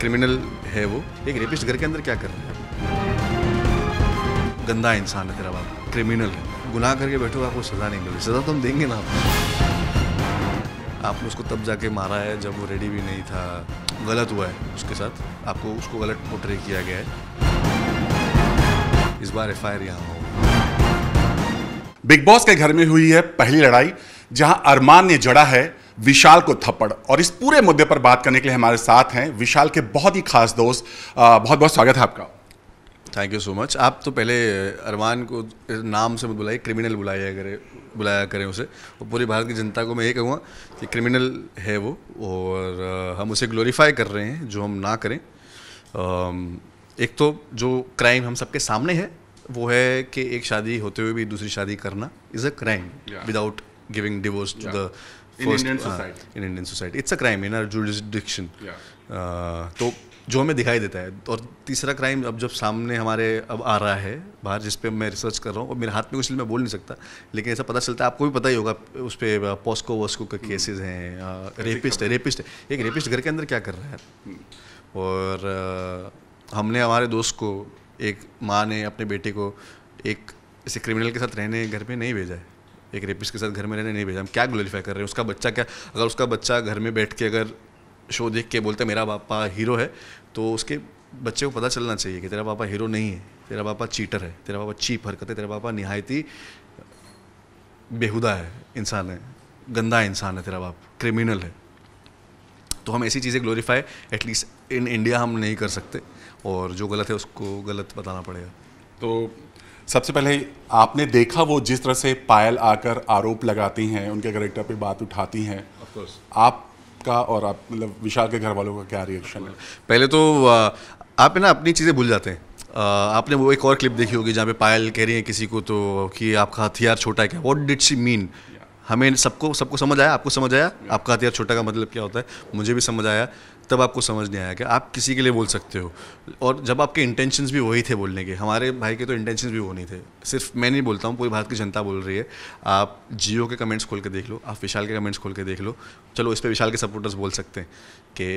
Criminal है वो एक रेपिस्ट घर के अंदर क्या कर रहे हैं गंदा इंसान है तेरा बाप क्रिमिनल है गुनाह करके बैठो आपको सज़ा नहीं मिलेगी सज़ा तो हम देंगे ना आपको आपने उसको तब जाके मारा है जब वो रेडी भी नहीं था गलत हुआ है उसके साथ आपको उसको गलत पोट्रे किया गया है इस बार एफ आई आर यहाँ बिग बॉस के घर में हुई है पहली लड़ाई जहां अरमान ने जड़ा है विशाल को थप्पड़ और इस पूरे मुद्दे पर बात करने के लिए हमारे साथ हैं विशाल के बहुत ही खास दोस्त बहुत बहुत स्वागत है आपका थैंक यू सो मच आप तो पहले अरमान को नाम से मत बुलाइए क्रिमिनल बुलाया करें बुलाया करें उसे और पूरी भारत की जनता को मैं ये कहूँगा कि क्रिमिनल है वो और हम उसे ग्लोरीफाई कर रहे हैं जो हम ना करें एक तो जो क्राइम हम सबके सामने है वो है कि एक शादी होते हुए भी दूसरी शादी करना is a crime without giving divorce to the first in Indian uh, society. in Indian society. It's a crime in our jurisdiction. Uh, तो जो हमें दिखाई देता है और तीसरा क्राइम अब जब सामने हमारे अब आ रहा है बाहर जिस पे मैं रिसर्च कर रहा हूँ और मेरे हाथ में कुछ मैं बोल नहीं सकता लेकिन ऐसा पता चलता है आपको भी पता ही होगा उस पर पॉस्को वॉस्को के केसेस हैं रेपिस्ट है रेपिस्ट है एक रेपिस्ट घर के अंदर क्या कर रहा है हम्म। और आ, हमने हमारे दोस्त को एक माँ ने अपने बेटे को एक इसे क्रिमिनल के साथ रहने घर पर नहीं भेजा है एक रेपिस्ट के साथ घर में रहने नहीं भेजा हम क्या ग्लोरीफाई कर रहे हैं उसका बच्चा क्या अगर उसका बच्चा घर में बैठ के अगर शो देख के बोलता है मेरा पापा हीरो है तो उसके बच्चे को पता चलना चाहिए कि तेरा पापा हीरो नहीं है तेरा पापा चीटर है तेरा पापा चीप हरकत है तेरा पापा नहायती बेहुदा है इंसान है गंदा इंसान है तेरा बाप क्रिमिनल है तो हम ऐसी चीज़ें ग्लोरीफाई एटलीस्ट इन इंडिया हम नहीं कर सकते और जो गलत है उसको गलत बताना पड़ेगा तो सबसे पहले आपने देखा वो जिस तरह से पायल आकर आरोप लगाती हैं उनके करेक्टर पे बात उठाती हैं आपका और आप मतलब विशाल के घर वालों का क्या रिएक्शन है पहले तो आप ना अपनी चीज़ें भूल जाते हैं आपने वो एक और क्लिप देखी होगी जहाँ पे पायल कह रही है किसी को तो कि आपका हथियार छोटा है क्या वॉट डिड शी मीन हमें सबको सबको समझ आया आपको समझ आया आपका हथियार छोटा का मतलब क्या होता है मुझे भी समझ आया तब आपको समझ नहीं आया कि आप किसी के लिए बोल सकते हो और जब आपके इंटेंशंस भी वही थे बोलने के हमारे भाई के तो इंटेंशंस भी वो नहीं थे सिर्फ मैं नहीं बोलता हूँ पूरी भारत की जनता बोल रही है आप जियो के कमेंट्स खोल के देख लो आप विशाल के कमेंट्स खोल के देख लो चलो इस पर विशाल के सपोर्टर्स बोल सकते हैं कि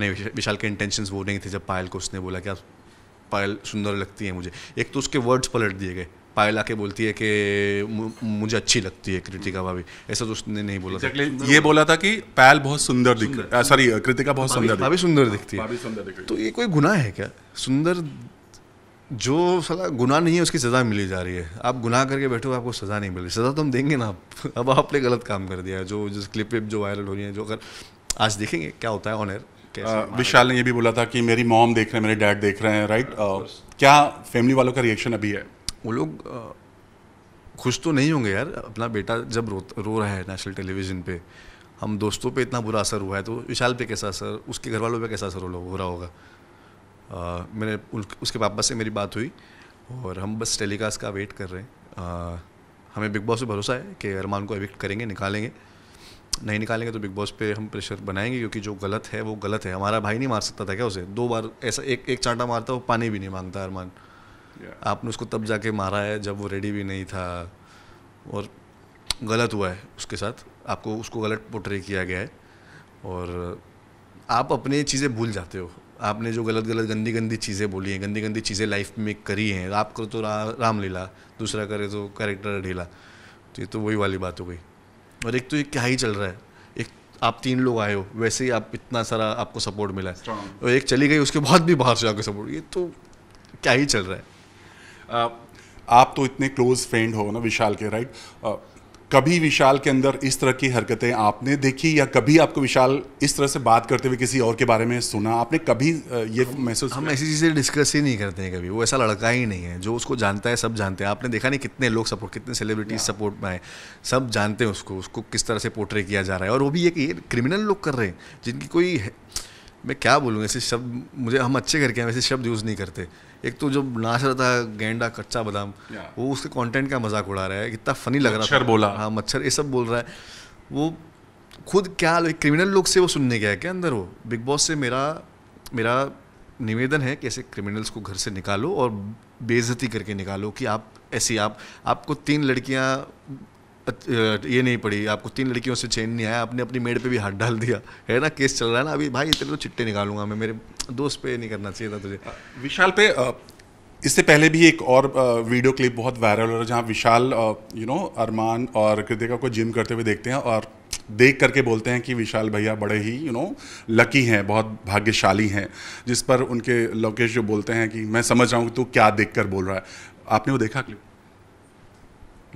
नहीं विशाल के इंटेंशंस वो नहीं थे जब पायल को उसने बोला कि आप पायल सुंदर लगती है मुझे एक तो उसके वर्ड्स पलट दिए गए पायल आके बोलती है कि मुझे अच्छी लगती है कृतिका भाभी ऐसा तो उसने नहीं बोला था ये बोला था कि पायल बहुत सुंदर दिख सॉरी कृतिका बहुत सुंदर भाभी सुंदर दिखती है तो ये कोई गुना है क्या सुंदर जो सला गुनाह नहीं है उसकी सज़ा मिली जा रही है आप गुनाह करके बैठो आपको सज़ा नहीं मिल रही सज़ा तो हम देंगे ना आप अब आपने गलत काम कर दिया जो जिस क्लिप जो वायरल हो रही है जो अगर आज देखेंगे क्या होता है ऑनर विशाल ने ये भी बोला था कि मेरी मॉम देख रहे हैं मेरे डैड देख रहे हैं राइट क्या फैमिली वालों का रिएक्शन अभी है वो लोग खुश तो नहीं होंगे यार अपना बेटा जब रो रो रहा है नेशनल टेलीविज़न पे हम दोस्तों पे इतना बुरा असर हुआ है तो विशाल पे कैसा असर उसके घर वालों पर कैसा असर हो रहा होगा मैंने उसके पापा से मेरी बात हुई और हम बस टेलीकास्ट का वेट कर रहे हैं आ, हमें बिग बॉस पर भरोसा है कि अरमान को एविक्ट करेंगे निकालेंगे नहीं निकालेंगे तो बिग बॉस पे हम प्रेशर बनाएंगे क्योंकि जो गलत है वो गलत है हमारा भाई नहीं मार सकता था क्या उसे दो बार ऐसा एक एक चांटा मारता वो पानी भी नहीं मांगता अरमान yeah. आपने उसको तब जाके मारा है जब वो रेडी भी नहीं था और गलत हुआ है उसके साथ आपको उसको गलत पोट्रे किया गया है और आप अपनी चीज़ें भूल जाते हो आपने जो गलत गलत गंदी गंदी चीज़ें बोली हैं गंदी गंदी चीज़ें लाइफ में करी हैं आप करो तो रा, रामलीला दूसरा करे तो कैरेक्टर ढीला तो ये तो वही वाली बात हो गई और एक तो ये क्या ही चल रहा है एक आप तीन लोग आए हो वैसे ही आप इतना सारा आपको सपोर्ट मिला है और एक चली गई उसके बाद भी बाहर से आपके सपोर्ट ये तो क्या ही चल रहा है Uh, आप तो इतने क्लोज फ्रेंड हो ना विशाल के राइट uh, कभी विशाल के अंदर इस तरह की हरकतें आपने देखी या कभी आपको विशाल इस तरह से बात करते हुए किसी और के बारे में सुना आपने कभी uh, ये महसूस हम ऐसी चीज़ें डिस्कस ही नहीं करते हैं कभी वो ऐसा लड़का ही नहीं है जो उसको जानता है सब जानते हैं आपने देखा नहीं कितने लोग सपोर्ट कितने सेलिब्रिटीज सपोर्ट में आए सब जानते हैं उसको उसको किस तरह से पोर्ट्रे किया जा रहा है और वो भी एक ये क्रिमिनल लोग कर रहे हैं जिनकी कोई मैं क्या बोलूँ ऐसे शब्द मुझे हम अच्छे करके वैसे शब्द यूज़ नहीं करते एक तो जो नाच रहा था गेंडा कच्चा बादाम वो उसके कंटेंट का मजाक उड़ा रहा है इतना फनी लग रहा था बोला हाँ मच्छर ये सब बोल रहा है वो खुद क्या क्रिमिनल लोग से वो सुनने गया है क्या अंदर वो बिग बॉस से मेरा मेरा निवेदन है कि ऐसे क्रिमिनल्स को घर से निकालो और बेजती करके निकालो कि आप ऐसी आप आपको तीन लड़कियां ये नहीं पड़ी आपको तीन लड़कियों से चैन नहीं आया आपने अपनी मेड पे भी हाथ डाल दिया है ना केस चल रहा है ना अभी भाई इतने तो चिट्टे निकालूंगा मैं मेरे दोस्त पे नहीं करना चाहिए था तुझे विशाल पे इससे पहले भी एक और वीडियो क्लिप बहुत वायरल हो रहा है जहाँ विशाल यू नो अरमान और कृतिका को जिम करते हुए देखते हैं और देख करके बोलते हैं कि विशाल भैया बड़े ही यू नो लकी हैं बहुत भाग्यशाली हैं जिस पर उनके लोकेश जो बोलते हैं कि मैं समझ रहा हूँ कि तू क्या देख कर बोल रहा है आपने वो देखा क्लिप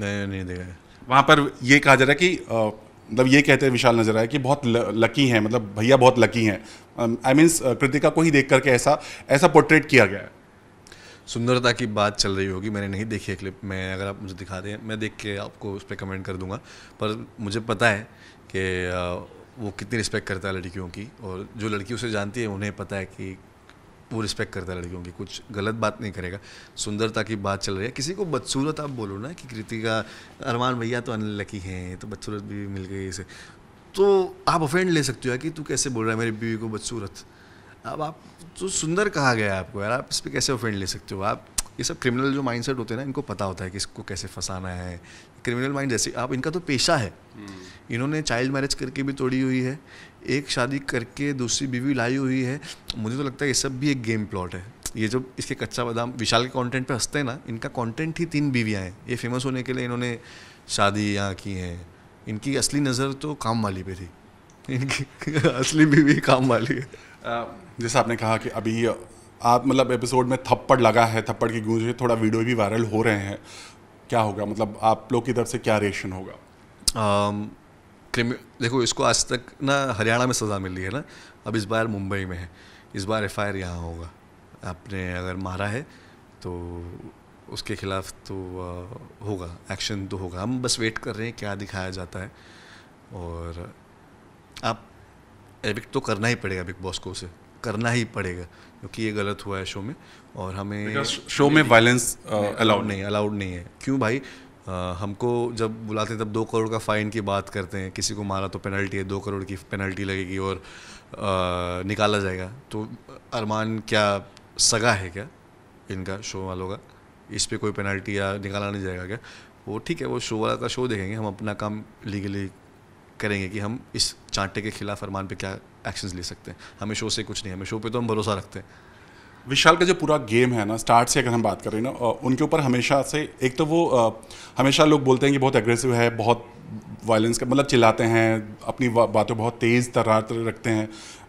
नहीं नहीं देखा वहाँ पर ये कहा जा रहा है कि मतलब ये कहते हैं विशाल नजर आया कि बहुत लकी हैं मतलब भैया बहुत लकी हैं I um, means uh, Kritika को ही देख करके ऐसा ऐसा पोर्ट्रेट किया गया है सुंदरता की बात चल रही होगी मैंने नहीं देखी है क्लिप में अगर आप मुझे दिखा दें मैं देख के आपको उस पर कमेंट कर दूंगा पर मुझे पता है कि uh, वो कितनी रिस्पेक्ट करता है लड़कियों की और जो लड़की उसे जानती है उन्हें पता है कि वो रिस्पेक्ट करता है लड़कियों की कुछ गलत बात नहीं करेगा सुंदरता की बात चल रही है किसी को बदसूरत आप बोलो ना कि कृतिका अरमान भैया तो अनलकी हैं तो बदसूरत बीवी मिल गई इसे तो आप ऑफेंड ले सकते हो कि तू कैसे बोल रहा है मेरी बीवी को बदसूरत अब आप तो सुंदर कहा गया है आपको यार आप इस पर कैसे ऑफेंड ले सकते हो आप ये सब क्रिमिनल जो माइंड सेट होते हैं ना इनको पता होता है कि इसको कैसे फंसाना है क्रिमिनल माइंड जैसे आप इनका तो पेशा है हम्म। इन्होंने चाइल्ड मैरिज करके भी तोड़ी हुई है एक शादी करके दूसरी बीवी लाई हुई है मुझे तो लगता है ये सब भी एक गेम प्लॉट है ये जो इसके कच्चा बादाम विशाल के कंटेंट पे हंसते हैं ना इनका कंटेंट ही तीन बीवियाँ हैं ये फेमस होने के लिए इन्होंने शादियाँ की हैं इनकी असली नज़र तो काम वाली पे थी इनकी असली बीवी काम वाली है जैसे आपने कहा कि अभी आप मतलब एपिसोड में थप्पड़ लगा है थप्पड़ की गूंज है थोड़ा वीडियो भी वायरल हो रहे हैं क्या होगा मतलब आप लोग की तरफ से क्या रिएक्शन होगा um, क्रिमि देखो इसको आज तक ना हरियाणा में सज़ा मिली है ना अब इस बार मुंबई में है इस बार एफ आई यहाँ होगा आपने अगर मारा है तो उसके खिलाफ तो आ, होगा एक्शन तो होगा हम बस वेट कर रहे हैं क्या दिखाया जाता है और आप एविक्ट तो करना ही पड़ेगा बिग बॉस को उसे करना ही पड़ेगा क्योंकि ये गलत हुआ है शो में और हमें शो में वायलेंस अलाउड uh, नहीं अलाउड नहीं है क्यों भाई uh, हमको जब बुलाते हैं तब दो करोड़ का फ़ाइन की बात करते हैं किसी को मारा तो पेनल्टी है दो करोड़ की पेनल्टी लगेगी और uh, निकाला जाएगा तो अरमान क्या सगा है क्या इनका शो वालों का इस पर कोई पेनल्टी या निकाला नहीं जाएगा क्या वो ठीक है वो शो वाला का शो देखेंगे हम अपना काम लीगली करेंगे कि हम इस चांटे के खिलाफ फरमान पे क्या एक्शंस ले सकते हैं हमें शो से कुछ नहीं हमें शो पे तो हम भरोसा रखते हैं विशाल का जो पूरा गेम है ना स्टार्ट से अगर हम बात करें ना उनके ऊपर हमेशा से एक तो वो हमेशा लोग बोलते हैं कि बहुत एग्रेसिव है बहुत वायलेंस का मतलब चिल्लाते हैं अपनी बातों बहुत तेज़ तरार रखते हैं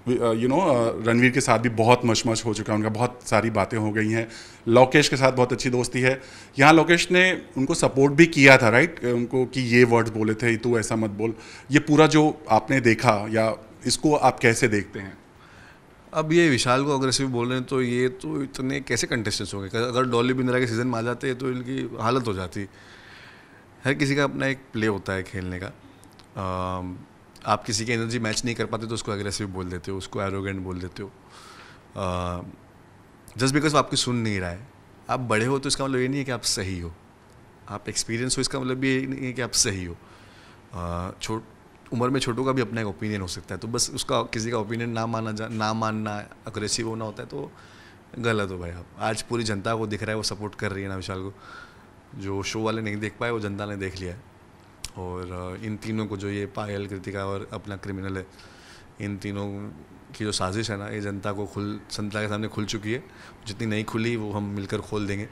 you know uh, uh, Ranveer के साथ भी बहुत मशमश हो चुका है उनका बहुत सारी बातें हो गई हैं लोकेश के साथ बहुत अच्छी दोस्ती है यहाँ लोकेश ने उनको सपोर्ट भी किया था राइट उनको कि ये वर्ड्स बोले थे तू ऐसा मत बोल ये पूरा जो आपने देखा या इसको आप कैसे देखते हैं अब ये विशाल को अग्रेसिव बोल रहे हैं तो ये तो इतने कैसे कंटेस्टेंट्स होंगे अगर डॉली बिंद्रा के सीज़न में आ जाते तो इनकी हालत हो जाती हर किसी का अपना एक प्ले होता है खेलने का आ, आप किसी की एनर्जी मैच नहीं कर पाते तो उसको एग्रेसिव बोल देते हो उसको एरोगेंट बोल देते हो जस्ट बिकॉज वो आपकी सुन नहीं रहा है आप बड़े हो तो इसका मतलब ये नहीं है कि आप सही हो आप एक्सपीरियंस हो इसका मतलब ये नहीं है कि आप सही हो छोट उम्र में छोटों का भी अपना एक ओपिनियन हो सकता है तो बस उसका किसी का ओपिनियन ना माना जा ना मानना अग्रेसिव होना होता है तो गलत हो भाई आप आज पूरी जनता को दिख रहा है वो सपोर्ट कर रही है ना विशाल को जो शो वाले नहीं देख पाए वो जनता ने देख लिया है और इन तीनों को जो ये पायल कृतिका और अपना क्रिमिनल है इन तीनों की जो साजिश है ना ये जनता को खुल जनता के सामने खुल चुकी है जितनी नहीं खुली वो हम मिलकर खोल देंगे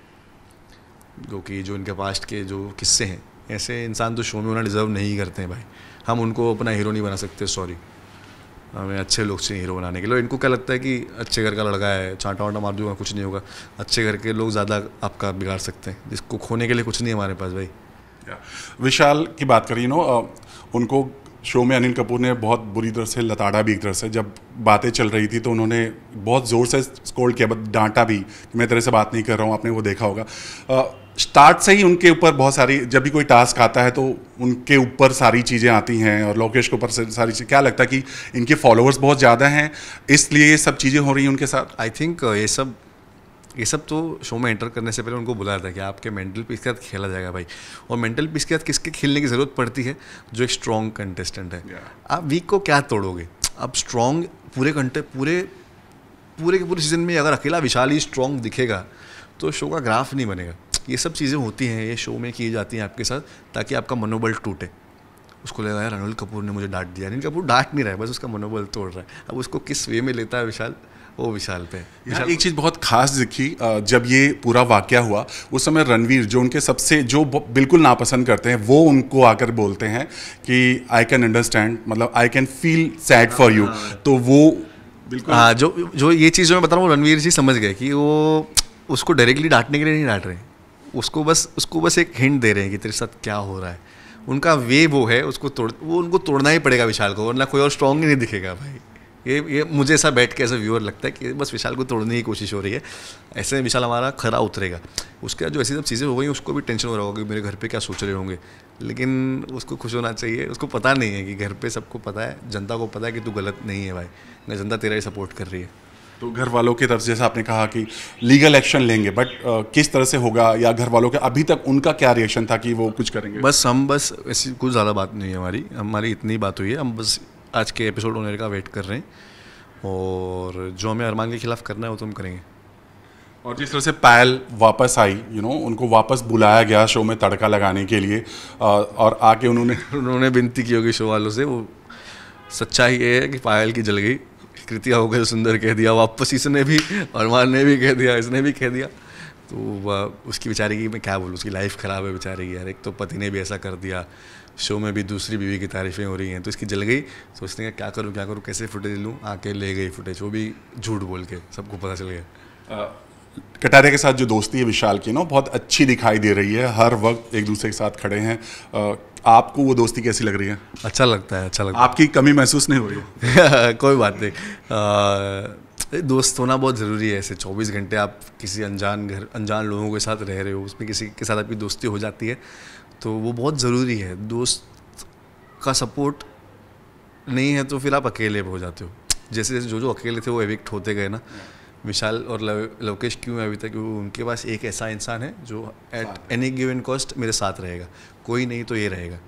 क्योंकि जो इनके पास्ट के जो किस्से हैं ऐसे इंसान तो शो में होना डिज़र्व नहीं करते हैं भाई हम उनको अपना हीरो नहीं बना सकते सॉरी हमें अच्छे लोग से हीरो बनाने के लिए इनको क्या लगता है कि अच्छे घर का लड़का है चाटा वाटा मार दूंगा कुछ नहीं होगा अच्छे घर के लोग ज़्यादा आपका बिगाड़ सकते हैं जिसको खोने के लिए कुछ नहीं है हमारे पास भाई विशाल की बात करी नो uh, उनको शो में अनिल कपूर ने बहुत बुरी तरह से लताड़ा भी एक तरह से जब बातें चल रही थी तो उन्होंने बहुत ज़ोर से स्कोल्ड किया बट डांटा भी कि मैं तेरे से बात नहीं कर रहा हूँ आपने वो देखा होगा स्टार्ट uh, से ही उनके ऊपर बहुत सारी जब भी कोई टास्क आता है तो उनके ऊपर सारी चीज़ें आती हैं और लोकेश के ऊपर सारी चीज़ें क्या लगता है कि इनके फॉलोअर्स बहुत ज़्यादा हैं इसलिए ये सब चीज़ें हो रही हैं उनके साथ आई थिंक uh, ये सब ये सब तो शो में एंटर करने से पहले उनको बुलाया था कि आपके मेंटल पीस के साथ खेला जाएगा भाई और मेंटल पीस के साथ किसके खेलने की ज़रूरत पड़ती है जो एक स्ट्रॉन्ग कंटेस्टेंट है yeah. आप वीक को क्या तोड़ोगे आप स्ट्रॉन्ग पूरे कंटे पूरे पूरे के पूरे सीजन में अगर अकेला विशाल ही स्ट्रॉन्ग दिखेगा तो शो का ग्राफ नहीं बनेगा ये सब चीज़ें होती हैं ये शो में की जाती हैं आपके साथ ताकि आपका मनोबल टूटे उसको लगा यार अनिल कपूर ने मुझे डांट दिया अनिल कपूर डांट नहीं रहा है बस उसका मनोबल तोड़ रहा है अब उसको किस वे में लेता है विशाल वो विशाल पे विशाल एक चीज़ बहुत खास दिखी जब ये पूरा वाक्य हुआ उस समय रणवीर जो उनके सबसे जो बिल्कुल नापसंद करते हैं वो उनको आकर बोलते हैं कि आई कैन अंडरस्टैंड मतलब I can feel sad for you तो वो बिल्कुल हाँ जो जो ये चीज़ मैं बता रहा हूँ रणवीर जी समझ गए कि वो उसको डायरेक्टली डांटने के लिए नहीं डांट रहे उसको बस उसको बस एक हिंट दे रहे हैं कि तेरे साथ क्या हो रहा है उनका वे वो है उसको तोड़ वो उनको तोड़ना ही पड़ेगा विशाल को वरना कोई और स्ट्रॉन्ग ही नहीं दिखेगा भाई ये ये मुझे ऐसा बैठ के ऐसा व्यूअर लगता है कि बस विशाल को तोड़ने की कोशिश हो रही है ऐसे में विशाल हमारा खरा उतरेगा उसके बाद जो ऐसी सब चीज़ें हो गई उसको भी टेंशन हो रहा होगा कि मेरे घर पे क्या सोच रहे होंगे लेकिन उसको खुश होना चाहिए उसको पता नहीं है कि घर पे सबको पता है जनता को पता है कि तू गलत नहीं है भाई ना जनता तेरा ही सपोर्ट कर रही है तो घर वालों की तरफ जैसे आपने कहा कि लीगल एक्शन लेंगे बट uh, किस तरह से होगा या घर वालों के अभी तक उनका क्या रिएक्शन था कि वो कुछ करेंगे बस हम बस ऐसी कुछ ज़्यादा बात नहीं है हमारी हमारी इतनी बात हुई है हम बस आज के एपिसोड होने का वेट कर रहे हैं और जो हमें अरमान के खिलाफ करना है वो तो हम करेंगे और जिस तरह से पायल वापस आई यू you नो know, उनको वापस बुलाया गया शो में तड़का लगाने के लिए uh, और आके उन्होंने उन्होंने विनती की होगी शो वालों से वो सच्चाई ये है कि पायल की जल गई कृतिया हो गया सुंदर कह दिया वापस इसने भी अरमान ने भी कह दिया इसने भी कह दिया तो उसकी बेचारी की मैं क्या बोलूँ उसकी लाइफ ख़राब है बेचारी की यार एक तो पति ने भी ऐसा कर दिया शो में भी दूसरी बीवी की तारीफ़ें हो रही हैं तो इसकी जल गई तो सोचते हैं क्या करूँ क्या करूँ कैसे फुटेज लूँ आके ले गई फुटेज वो भी झूठ बोल के सबको पता चल गया कटारे के साथ जो दोस्ती है विशाल की ना बहुत अच्छी दिखाई दे रही है हर वक्त एक दूसरे के साथ खड़े हैं आपको वो दोस्ती कैसी लग रही है अच्छा लगता है अच्छा लगता है आपकी कमी महसूस नहीं हो रही है कोई बात नहीं दोस्त होना बहुत ज़रूरी है ऐसे 24 घंटे आप किसी अनजान घर अनजान लोगों के साथ रह रहे हो उसमें किसी के साथ आपकी दोस्ती हो जाती है तो वो बहुत ज़रूरी है दोस्त का सपोर्ट नहीं है तो फिर आप अकेले हो जाते हो जैसे जैसे जो जो अकेले थे वो एविक्ट होते गए ना विशाल और लोकेश क्यों है अभी तक उनके पास एक ऐसा इंसान है जो एट एनी गिवन कॉस्ट मेरे साथ रहेगा कोई नहीं तो ये रहेगा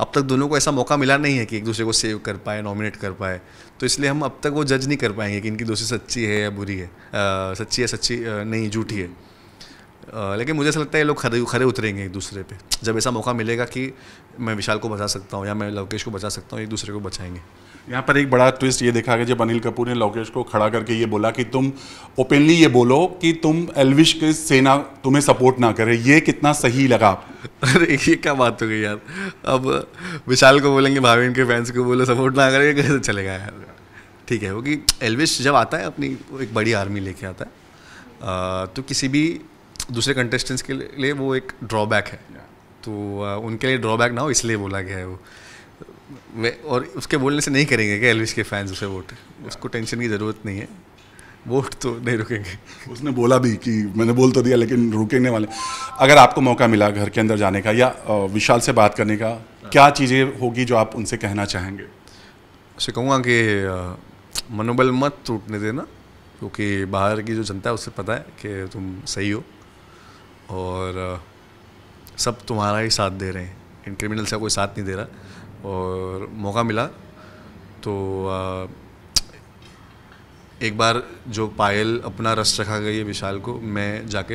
अब तक दोनों को ऐसा मौका मिला नहीं है कि एक दूसरे को सेव कर पाए नॉमिनेट कर पाए तो इसलिए हम अब तक वो जज नहीं कर पाएंगे कि इनकी दोस्ती सच्ची है या बुरी है आ, सच्ची है सच्ची आ, नहीं झूठी है आ, लेकिन मुझे ऐसा लगता है ये लोग खरे खरे उतरेंगे एक दूसरे पे जब ऐसा मौका मिलेगा कि मैं विशाल को बचा सकता हूँ या मैं लवकेश को बचा सकता हूँ एक दूसरे को बचाएंगे यहाँ पर एक बड़ा ट्विस्ट ये देखा गया जब अनिल कपूर ने लोकेश को खड़ा करके ये बोला कि तुम ओपनली ये बोलो कि तुम एलविश की सेना तुम्हें सपोर्ट ना करे ये कितना सही लगा अरे ये क्या बात हो गई यार अब विशाल को बोलेंगे भाभी इनके फैंस को बोलो सपोर्ट ना करे कैसे चलेगा यार ठीक है वो कि एलविश जब आता है अपनी एक बड़ी आर्मी लेके आता है तो किसी भी दूसरे कंटेस्टेंट्स के लिए वो एक ड्रॉबैक है तो उनके लिए ड्रॉबैक ना हो इसलिए बोला गया है वो और उसके बोलने से नहीं करेंगे क्या एलविश के फैंस उसे वोट उसको टेंशन की ज़रूरत नहीं है वोट तो नहीं रुकेंगे उसने बोला भी कि मैंने बोल तो दिया लेकिन रुकेंगे वाले अगर आपको मौका मिला घर के अंदर जाने का या विशाल से बात करने का क्या चीज़ें होगी जो आप उनसे कहना चाहेंगे उसे कहूँगा कि मनोबल मत टूटने देना क्योंकि बाहर की जो जनता है उसे पता है कि तुम सही हो और सब तुम्हारा ही साथ दे रहे हैं इन क्रिमिनल्स का कोई साथ नहीं दे रहा और मौका मिला तो एक बार जो पायल अपना रस चखा गई है विशाल को मैं जाके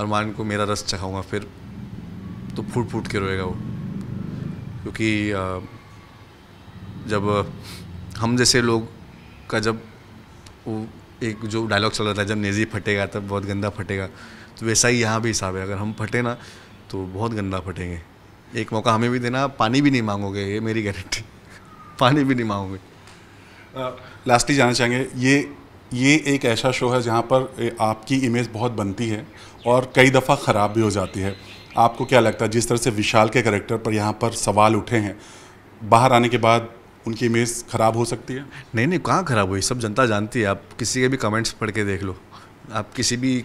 अरमान को मेरा रस चखाऊंगा फिर तो फूट फूट के रोएगा वो क्योंकि जब हम जैसे लोग का जब वो एक जो डायलॉग चल रहा था जब नेजी फटेगा तब बहुत गंदा फटेगा तो वैसा ही यहाँ भी हिसाब है अगर हम फटे ना तो बहुत गंदा फटेंगे एक मौका हमें भी देना पानी भी नहीं मांगोगे ये मेरी गारंटी पानी भी नहीं मांगोगे लास्टली जाना चाहेंगे ये ये एक ऐसा शो है जहाँ पर आपकी इमेज बहुत बनती है और कई दफ़ा ख़राब भी हो जाती है आपको क्या लगता है जिस तरह से विशाल के करेक्टर पर यहाँ पर सवाल उठे हैं बाहर आने के बाद उनकी इमेज ख़राब हो सकती है नहीं नहीं कहाँ ख़राब हुई सब जनता जानती है आप किसी के भी कमेंट्स पढ़ के देख लो आप किसी भी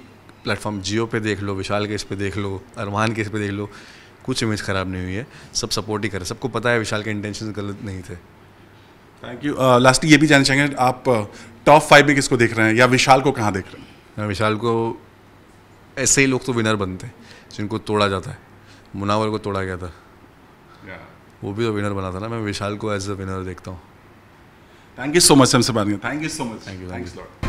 प्लेटफॉर्म जियो पे देख लो विशाल के इस पे देख लो अरमान के इस पे देख लो कुछ इमेज ख़राब नहीं हुई है सब सपोर्ट ही करे सबको पता है विशाल के इंटेंशन गलत नहीं थे थैंक यू लास्टली ये भी जानना चाहेंगे आप टॉप फाइव में किसको देख रहे हैं या विशाल को कहाँ देख रहे हैं हाँ, विशाल को ऐसे ही लोग तो विनर बनते हैं जिनको तोड़ा जाता है मुनावर को तोड़ा गया था yeah. वो भी तो विनर बना था ना मैं विशाल को एज अ विनर देखता हूँ थैंक यू सो मच हमसे बात thank you so much thank you thank you